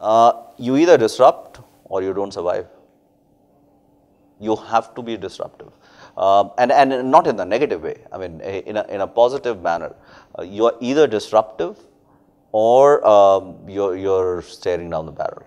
Uh, you either disrupt or you don't survive. You have to be disruptive. Uh, and, and not in the negative way, I mean, eh, in a, in a positive manner. Uh, you are either disruptive or um, you're, you're staring down the barrel.